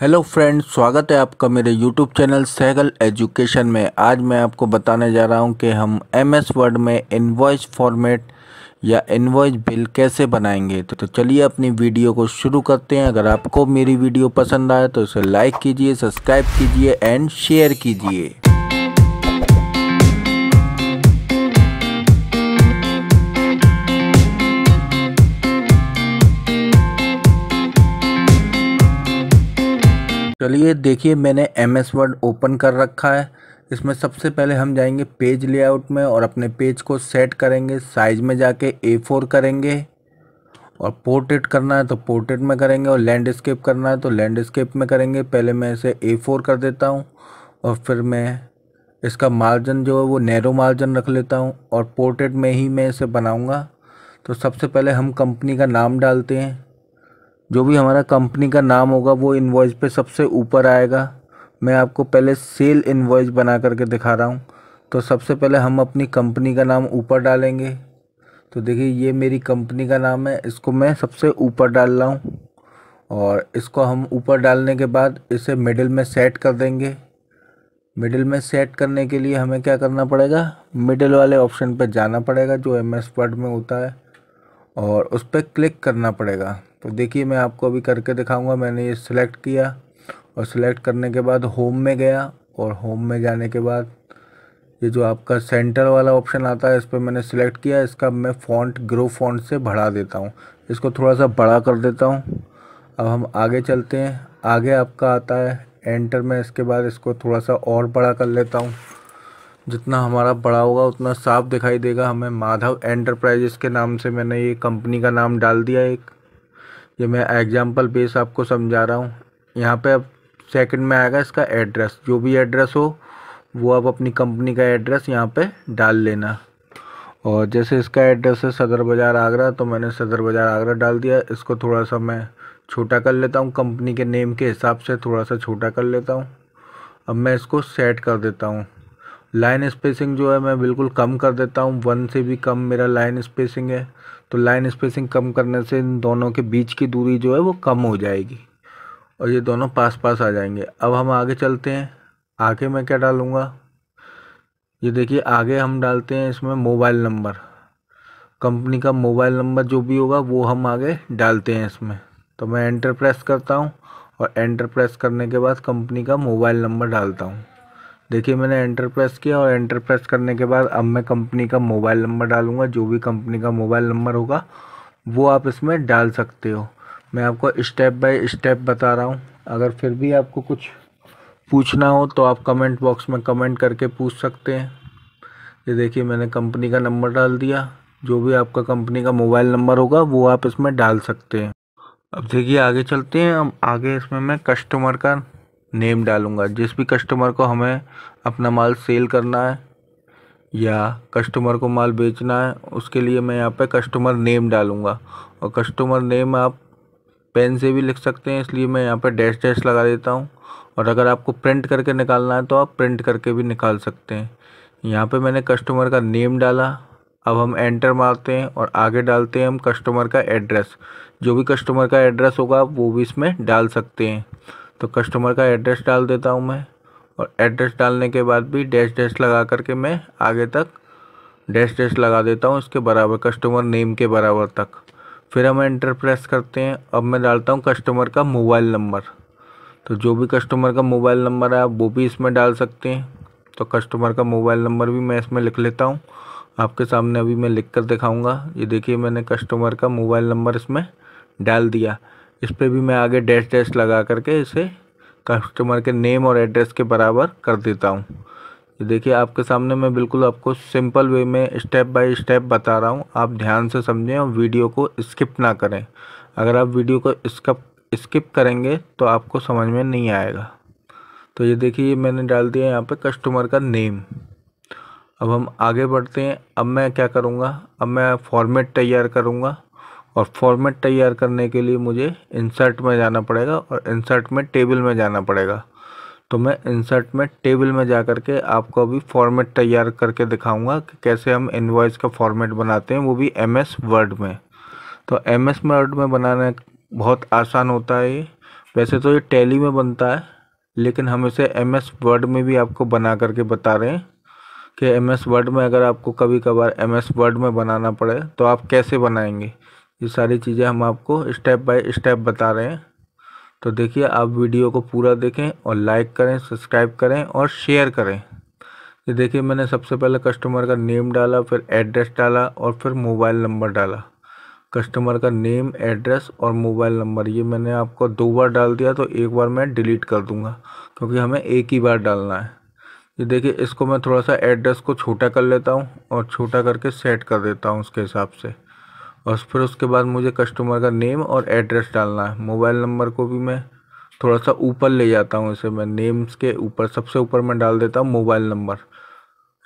hello friends स्वागत है आपका मेरे यूट्यूब चैनल सहगल एजुकेशन में आज मैं आपको बताने जा रहा हूं कि हम एम एस वर्ड में इन्वॉइस फॉर्मेट या इन्वॉइस बिल कैसे बनाएंगे तो, तो चलिए अपनी वीडियो को शुरू करते हैं अगर आपको मेरी वीडियो पसंद आए तो इसे लाइक कीजिए सब्सक्राइब कीजिए एंड शेयर कीजिए चलिए देखिए मैंने एम एस वर्ड ओपन कर रखा है इसमें सबसे पहले हम जाएंगे पेज लेआउट में और अपने पेज को सेट करेंगे साइज़ में जाके ए फोर करेंगे और पोर्ट्रेट करना है तो पोर्ट्रेट में करेंगे और लैंडस्केप करना है तो लैंडस्केप में करेंगे पहले मैं इसे ए फोर कर देता हूँ और फिर मैं इसका मार्जिन जो है वो नैरो मार्जिन रख लेता हूँ और पोर्ट्रेट में ही मैं इसे बनाऊँगा तो सबसे पहले हम कंपनी का नाम डालते हैं जो भी हमारा कंपनी का नाम होगा वो इन्वॉइस पे सबसे ऊपर आएगा मैं आपको पहले सेल इन्वॉइस बना करके दिखा रहा हूँ तो सबसे पहले हम अपनी कंपनी का नाम ऊपर डालेंगे तो देखिए ये मेरी कंपनी का नाम है इसको मैं सबसे ऊपर डाल रहा हूँ और इसको हम ऊपर डालने के बाद इसे मिडिल में सेट कर देंगे मिडिल में सेट करने के लिए हमें क्या करना पड़ेगा मिडिल वाले ऑप्शन पर जाना पड़ेगा जो एम एस वर्ड में होता है और उस पर क्लिक करना पड़ेगा तो देखिए मैं आपको अभी करके दिखाऊंगा मैंने ये सिलेक्ट किया और सिलेक्ट करने के बाद होम में गया और होम में जाने के बाद ये जो आपका सेंटर वाला ऑप्शन आता है इस पर मैंने सिलेक्ट किया इसका मैं फ़ॉन्ट ग्रो फॉन्ट से बढ़ा देता हूँ इसको थोड़ा सा बड़ा कर देता हूँ अब हम आगे चलते हैं आगे आपका आता है एंटर में इसके बाद इसको थोड़ा सा और बड़ा कर लेता हूँ जितना हमारा बड़ा होगा उतना साफ दिखाई देगा हमें माधव एंटरप्राइजेस के नाम से मैंने ये कंपनी का नाम डाल दिया एक ये मैं एग्जाम्पल बेस आपको समझा रहा हूँ यहाँ पे अब सेकंड में आएगा इसका एड्रेस जो भी एड्रेस हो वो आप अपनी कंपनी का एड्रेस यहाँ पे डाल लेना और जैसे इसका एड्रेस है सदर बाज़ार आगरा तो मैंने सदर बाज़ार आगरा डाल दिया इसको थोड़ा सा मैं छोटा कर लेता हूँ कंपनी के नेम के हिसाब से थोड़ा सा छोटा कर लेता हूँ अब मैं इसको सेट कर देता हूँ लाइन स्पेसिंग जो है मैं बिल्कुल कम कर देता हूँ वन से भी कम मेरा लाइन स्पेसिंग है तो लाइन स्पेसिंग कम करने से इन दोनों के बीच की दूरी जो है वो कम हो जाएगी और ये दोनों पास पास आ जाएंगे अब हम आगे चलते हैं आगे मैं क्या डालूँगा ये देखिए आगे हम डालते हैं इसमें मोबाइल नंबर कंपनी का मोबाइल नंबर जो भी होगा वो हम आगे डालते हैं इसमें तो मैं एंटर प्रेस करता हूँ और एंटर प्रेस करने के बाद कंपनी का मोबाइल नंबर डालता हूँ देखिए मैंने एंटर प्रेस किया और एंटर प्रेस करने के बाद अब मैं कंपनी का मोबाइल नंबर डालूंगा जो भी कंपनी का मोबाइल नंबर होगा वो आप इसमें डाल सकते हो मैं आपको स्टेप बाय स्टेप बता रहा हूँ अगर फिर भी आपको कुछ पूछना हो तो आप कमेंट बॉक्स में कमेंट करके पूछ सकते हैं ये देखिए मैंने कंपनी का नंबर डाल दिया जो भी आपका कंपनी का मोबाइल नंबर होगा वो आप इसमें डाल सकते हैं अब देखिए आगे चलते हैं अब आगे इसमें मैं कस्टमर का नेम डालूँगा जिस भी कस्टमर को हमें अपना माल सेल करना है या कस्टमर को माल बेचना है उसके लिए मैं यहाँ पे कस्टमर नेम डालूँगा और कस्टमर नेम आप पेन से भी लिख सकते हैं इसलिए मैं यहाँ पे डैश डैश लगा देता हूँ और अगर आपको प्रिंट करके निकालना है तो आप प्रिंट करके भी निकाल सकते हैं यहाँ पे मैंने कस्टमर का नेम डाला अब हम एंटर मारते हैं और आगे डालते हैं हम कस्टमर का एड्रेस जो भी कस्टमर का एड्रेस होगा वो भी इसमें डाल सकते हैं तो कस्टमर का एड्रेस डाल देता हूँ मैं और एड्रेस डालने के बाद भी डैश डैश लगा करके मैं आगे तक डैश डैश लगा देता हूँ इसके बराबर कस्टमर नेम के बराबर तक फिर हम एंटर प्रेस करते हैं अब मैं डालता हूँ कस्टमर का मोबाइल नंबर तो जो भी कस्टमर का मोबाइल नंबर है आप वो भी इसमें डाल सकते हैं तो कस्टमर का मोबाइल नंबर भी मैं इसमें लिख लेता हूँ आपके सामने अभी मैं लिख कर दिखाऊँगा ये देखिए मैंने कस्टमर का मोबाइल नंबर इसमें डाल दिया इस पर भी मैं आगे डैश डैश लगा करके इसे कस्टमर के नेम और एड्रेस के बराबर कर देता हूँ ये देखिए आपके सामने मैं बिल्कुल आपको सिंपल वे में स्टेप बाय स्टेप बता रहा हूँ आप ध्यान से समझें और वीडियो को स्किप ना करें अगर आप वीडियो को स्कप स्किप करेंगे तो आपको समझ में नहीं आएगा तो ये देखिए ये मैंने डाल दिया यहाँ पे कस्टमर का नेम अब हम आगे बढ़ते हैं अब मैं क्या करूँगा अब मैं फॉर्मेट तैयार करूँगा और फॉर्मेट तैयार करने के लिए मुझे इंसर्ट में जाना पड़ेगा और इंसर्ट में टेबल में जाना पड़ेगा तो मैं इंसर्ट में टेबल में जा कर के आपको अभी फॉर्मेट तैयार करके दिखाऊंगा कि कैसे हम इन्वॉइस का फॉर्मेट बनाते हैं वो भी एम एस वर्ड में तो एम एस वर्ड में बनाना बहुत आसान होता है ये वैसे तो ये टैली में बनता है लेकिन हम इसे एम एस वर्ड में भी आपको बना करके बता रहे हैं कि एम एस वर्ड में अगर आपको कभी कभार एम एस वर्ड में बनाना पड़े तो आप कैसे बनाएंगे ये सारी चीज़ें हम आपको स्टेप बाय स्टेप बता रहे हैं तो देखिए आप वीडियो को पूरा देखें और लाइक करें सब्सक्राइब करें और शेयर करें ये देखिए मैंने सबसे पहले कस्टमर का नेम डाला फिर एड्रेस डाला और फिर मोबाइल नंबर डाला कस्टमर का नेम एड्रेस और मोबाइल नंबर ये मैंने आपको दो बार डाल दिया तो एक बार मैं डिलीट कर दूंगा क्योंकि हमें एक ही बार डालना है ये देखिए इसको मैं थोड़ा सा एड्रेस को छोटा कर लेता हूँ और छोटा करके सेट कर देता हूँ उसके हिसाब से और फिर उसके बाद मुझे कस्टमर का नेम और एड्रेस डालना है मोबाइल नंबर को भी मैं थोड़ा सा ऊपर ले जाता हूँ इसे मैं नेम्स के ऊपर सबसे ऊपर मैं डाल देता हूँ मोबाइल नंबर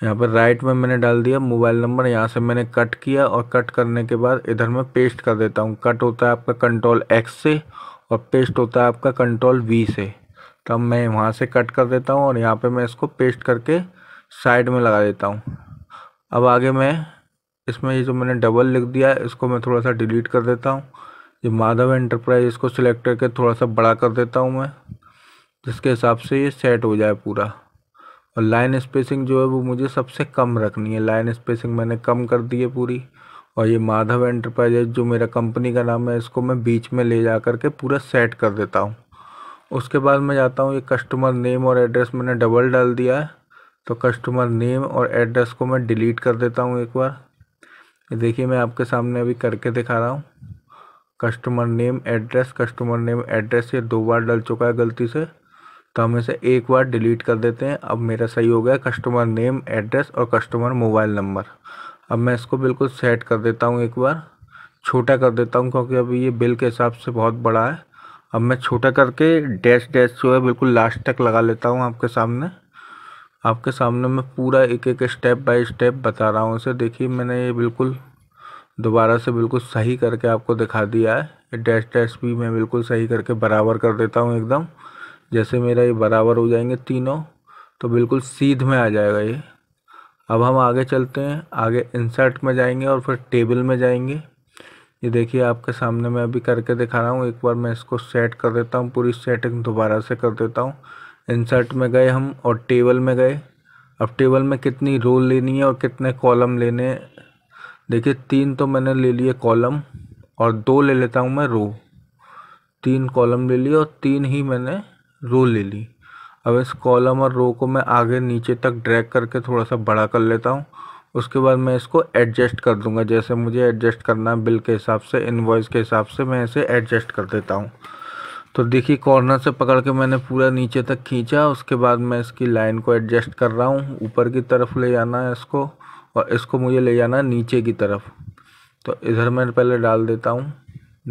यहाँ पर राइट में मैंने डाल दिया मोबाइल नंबर यहाँ से मैंने कट किया और कट करने के बाद इधर मैं पेस्ट कर देता हूँ कट होता है आपका कंट्रोल एक्स से और पेस्ट होता है आपका कंट्रोल वी से तब मैं वहाँ से कट कर देता हूँ और यहाँ पे मैं इसको पेस्ट करके साइड में लगा देता हूँ अब आगे मैं इसमें ये जो मैंने डबल लिख दिया है इसको मैं थोड़ा सा डिलीट कर देता हूँ ये माधव एंटरप्राइज इसको सिलेक्ट करके थोड़ा सा बड़ा कर देता हूँ मैं जिसके हिसाब से ये सेट हो जाए पूरा और लाइन स्पेसिंग जो है वो मुझे सबसे कम रखनी है लाइन स्पेसिंग मैंने कम कर दी है पूरी और ये माधव एंटरप्राइजेज जो मेरा कंपनी का नाम है इसको मैं बीच में ले जा करके पूरा सेट कर देता हूँ उसके बाद मैं जाता हूँ ये कस्टमर नेम और एड्रेस मैंने डबल डाल दिया है तो कस्टमर नेम और एड्रेस को मैं डिलीट कर देता हूँ एक बार देखिए मैं आपके सामने अभी करके दिखा रहा हूँ customer name address customer name address ये दो बार डल चुका है गलती से तो हम इसे एक बार डिलीट कर देते हैं अब मेरा सही हो गया कस्टमर नेम एड्रेस और कस्टमर मोबाइल नंबर अब मैं इसको बिल्कुल सेट कर देता हूँ एक बार छोटा कर देता हूँ क्योंकि अभी ये बिल के हिसाब से बहुत बड़ा है अब मैं छोटा करके डैश डैश जो है बिल्कुल लास्ट तक लगा लेता हूँ आपके सामने आपके सामने मैं पूरा एक एक स्टेप बाय स्टेप बता रहा हूँ इसे देखिए मैंने ये बिल्कुल दोबारा से बिल्कुल सही करके आपको दिखा दिया है डैश डैश भी मैं बिल्कुल सही करके बराबर कर देता हूँ एकदम जैसे मेरा ये बराबर हो जाएंगे तीनों तो बिल्कुल सीध में आ जाएगा ये अब हम आगे चलते हैं आगे इंसर्ट में जाएंगे और फिर टेबल में जाएंगे ये देखिए आपके सामने मैं अभी करके दिखा रहा हूँ एक बार मैं इसको सेट कर देता हूँ पूरी सेटिंग दोबारा से कर देता हूँ इंसर्ट में गए हम और टेबल में गए अब टेबल में कितनी रो लेनी है और कितने कॉलम लेने देखिए तीन तो मैंने ले लिए कॉलम और दो ले लेता हूँ मैं रो तीन कॉलम ले लिए और तीन ही मैंने रो ले ली अब इस कॉलम और रो को मैं आगे नीचे तक ड्रैग करके थोड़ा सा बड़ा कर लेता हूँ उसके बाद मैं इसको एडजस्ट कर दूंगा जैसे मुझे एडजस्ट करना है बिल के हिसाब से इन्वॉइस के हिसाब से मैं इसे एडजस्ट कर देता हूँ तो देखिए कॉर्नर से पकड़ के मैंने पूरा नीचे तक खींचा उसके बाद मैं इसकी लाइन को एडजस्ट कर रहा हूँ ऊपर की तरफ ले जाना है इसको और इसको मुझे ले जाना है नीचे की तरफ तो इधर मैं पहले डाल देता हूँ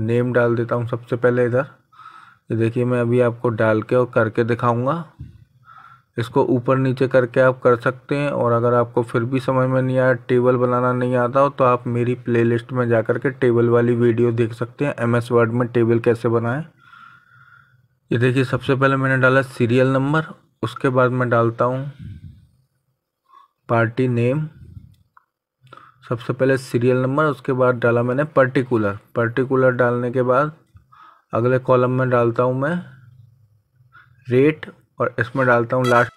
नेम डाल देता हूँ सबसे पहले इधर ये देखिए मैं अभी आपको डाल के और करके दिखाऊँगा इसको ऊपर नीचे करके आप कर सकते हैं और अगर आपको फिर भी समझ में नहीं आया टेबल बनाना नहीं आता हो तो आप मेरी प्लेलिस्ट में जा कर के टेबल वाली वीडियो देख सकते हैं एमएस वर्ड में टेबल कैसे बनाएं ये देखिए सबसे पहले मैंने डाला सीरियल नंबर उसके बाद मैं डालता हूँ पार्टी नेम सबसे पहले सीरियल नंबर उसके बाद डाला मैंने पर्टिकुलर पर्टिकुलर डालने के बाद अगले कॉलम में डालता हूँ मैं रेट और इसमें डालता हूँ लास्ट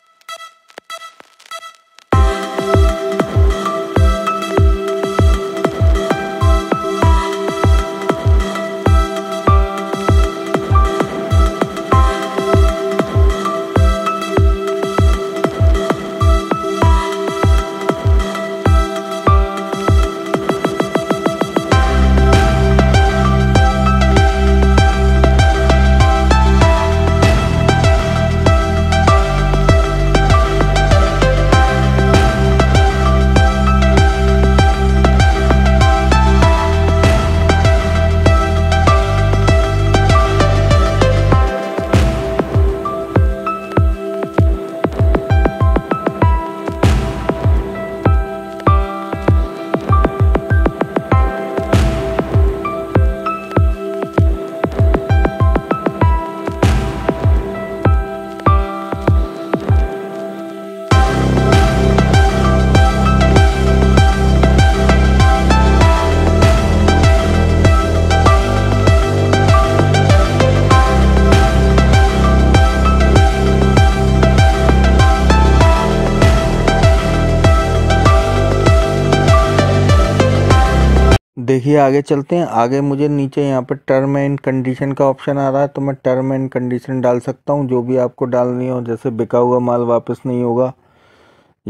देखिए आगे चलते हैं आगे मुझे नीचे यहाँ पर टर्म एंड कंडीशन का ऑप्शन आ रहा है तो मैं टर्म एंड कंडीशन डाल सकता हूँ जो भी आपको डालनी हो जैसे बिका हुआ माल वापस नहीं होगा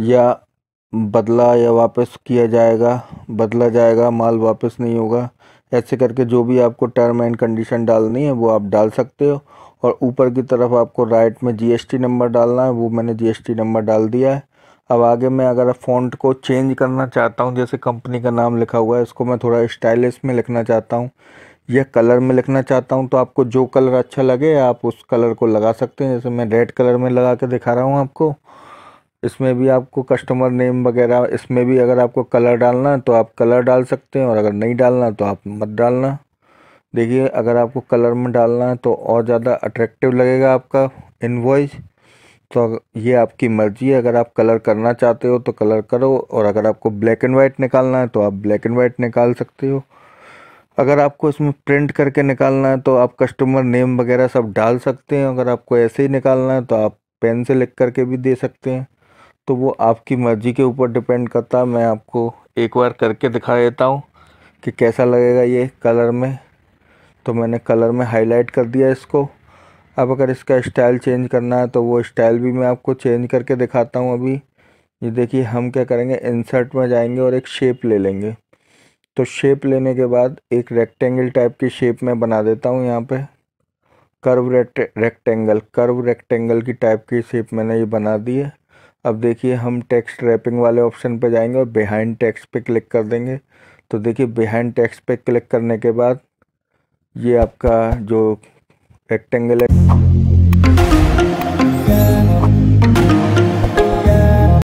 या बदला या वापस किया जाएगा बदला जाएगा माल वापस नहीं होगा ऐसे करके जो भी आपको टर्म एंड कंडीशन डालनी है वो आप डाल सकते हो और ऊपर की तरफ आपको राइट में जीएसटी नंबर डालना है वो मैंने जीएसटी नंबर डाल दिया है अब आगे मैं अगर फ़ॉन्ट को चेंज करना चाहता हूँ जैसे कंपनी का नाम लिखा हुआ है इसको मैं थोड़ा स्टाइलिश में लिखना चाहता हूँ या कलर में लिखना चाहता हूँ तो आपको जो कलर अच्छा लगे आप उस कलर को लगा सकते हैं जैसे मैं रेड कलर में लगा के दिखा रहा हूँ आपको इसमें भी आपको कस्टमर नेम वगैरह इसमें भी अगर आपको कलर डालना है तो आप कलर डाल सकते हैं और अगर नहीं डालना तो आप मत डालना देखिए अगर आपको कलर में डालना है तो और ज़्यादा अट्रैक्टिव लगेगा आपका इन्वॉइस तो ये आपकी मर्ज़ी है अगर आप कलर करना चाहते हो तो कलर करो और अगर आपको ब्लैक एंड वाइट निकालना है तो आप ब्लैक एंड वाइट निकाल सकते हो अगर आपको इसमें प्रिंट करके निकालना है तो आप कस्टमर नेम वगैरह सब डाल सकते हैं अगर आपको ऐसे ही निकालना है तो आप पेन से लिख करके भी दे सकते हैं तो वो आपकी मर्ज़ी के ऊपर डिपेंड करता है मैं आपको एक बार करके दिखा देता हूँ कि कैसा लगेगा ये कलर में तो मैंने कलर में हाईलाइट कर दिया इसको अब अगर इसका स्टाइल चेंज करना है तो वो स्टाइल भी मैं आपको चेंज करके दिखाता हूँ अभी ये देखिए हम क्या करेंगे इंसर्ट में जाएंगे और एक शेप ले लेंगे तो शेप लेने के बाद एक रेक्टेंगल टाइप की शेप मैं बना देता हूँ यहाँ पे curve rect rectangle curve rectangle की टाइप की शेप मैंने ये बना दी है अब देखिए हम टेक्स्ट रैपिंग वाले ऑप्शन पे जाएंगे और बिहाइंड टैक्स पे क्लिक कर देंगे तो देखिए बिहाइंड टैक्स पे क्लिक करने के बाद ये आपका जो रेक्टेंगल